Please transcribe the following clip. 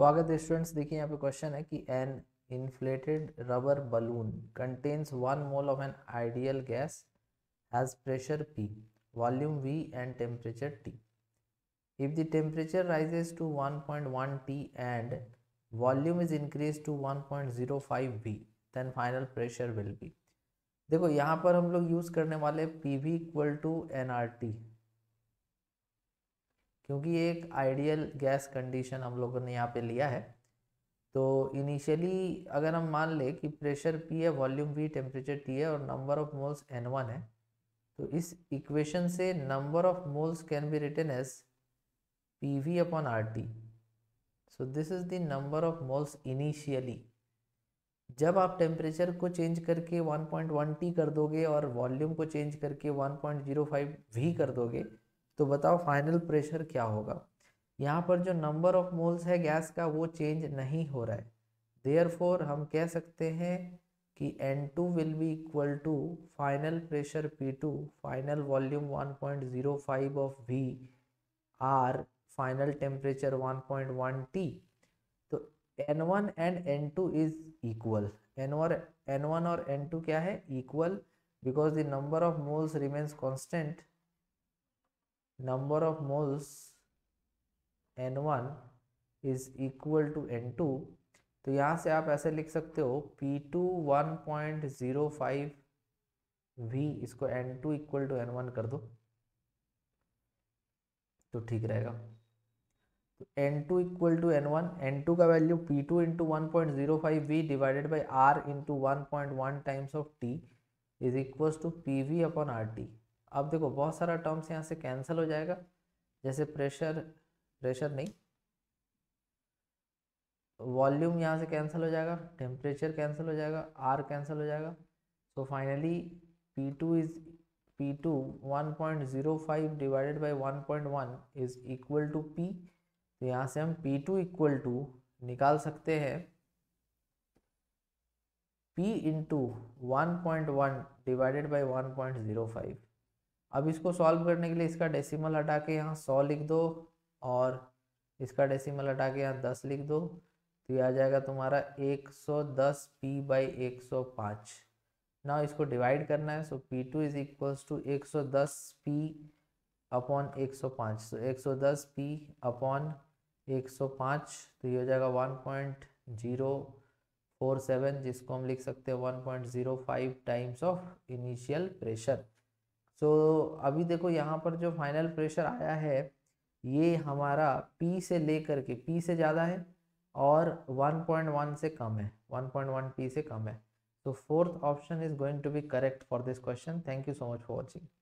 स्वागत है स्टूडेंट्स देखिए यहाँ पे क्वेश्चन है कि an inflated rubber balloon contains one mole of an ideal gas has pressure P volume V and temperature T if the temperature rises to one point one T and volume is increase to one point zero five V then final pressure will be देखो यहाँ पर हम लोग use करने वाले P V equal to N R T क्योंकि एक ideal gas condition हम लोगों ने यहाँ पे लिया है तो इनिशियली अगर हम मान लें कि प्रेशर पी है वॉल्यूम वी टेम्परेचर टी है और number of moles N one है तो इस इक्वेशन से number of moles can be written as P V upon R T so this is the number of moles initially जब आप temperature को change करके 1.1 टी कर दोगे और वॉल्यूम को चेंज करके 1.05 वी कर दोगे तो बताओ फाइनल प्रेशर क्या होगा यहाँ पर जो नंबर ऑफ मोल्स है गैस का वो चेंज नहीं हो रहा है देयर हम कह सकते हैं कि N2 will be equal to final pressure P2 final volume 1.05 of V R final temperature 1.1 T तो N1 and N two is equal N N one और N2 क्या है equal because the number of moles remains constant number of moles N1 is equal to N two तो यहाँ से आप ऐसे लिख सकते हो P two one point zero five V इसको N two equal to N one कर दो तो ठीक रहेगा तो N two equal to N one N two का value P two into one point zero five V divided by R into one point one times of T is equal to P V upon R T अब देखो बहुत सारा terms यहाँ से cancel हो जाएगा जैसे प्रेशर प्रेशर नहीं वॉल्यूम यहाँ से कैंसिल हो जाएगा टेम्परेचर कैंसिल हो जाएगा आर कैंसिल हो जाएगा so finally P two is P two one point zero five divided by one point one is equal to P तो यहाँ से हम पी टू इक्वल टू निकाल सकते हैं P into one point one divided by one point zero five अब इसको solve करने के लिए इसका डेसिमल हटा के यहाँ सौ लिख दो और इसका डेसिमल हटा के यहाँ दस लिख दो तो ये आ जाएगा तुम्हारा एक सौ दस पी बाई एक सौ पाँच ना इसको डिवाइड करना है so P two is equals to एक सौ दस पी अपॉन एक सौ पाँच सो एक सौ दस पी अपॉन एक सौ पाँच तो ये हो जाएगा one point zero four seven जिसको हम लिख सकते हैं one point zero five times of initial pressure so so, अभी देखो यहाँ पर जो फाइनल प्रेशर आया है ये हमारा पी से लेकर के पी से ज़्यादा है और 1.1 से कम है 1.1 पी से कम है तो fourth option is going to be correct for this question thank you so much for watching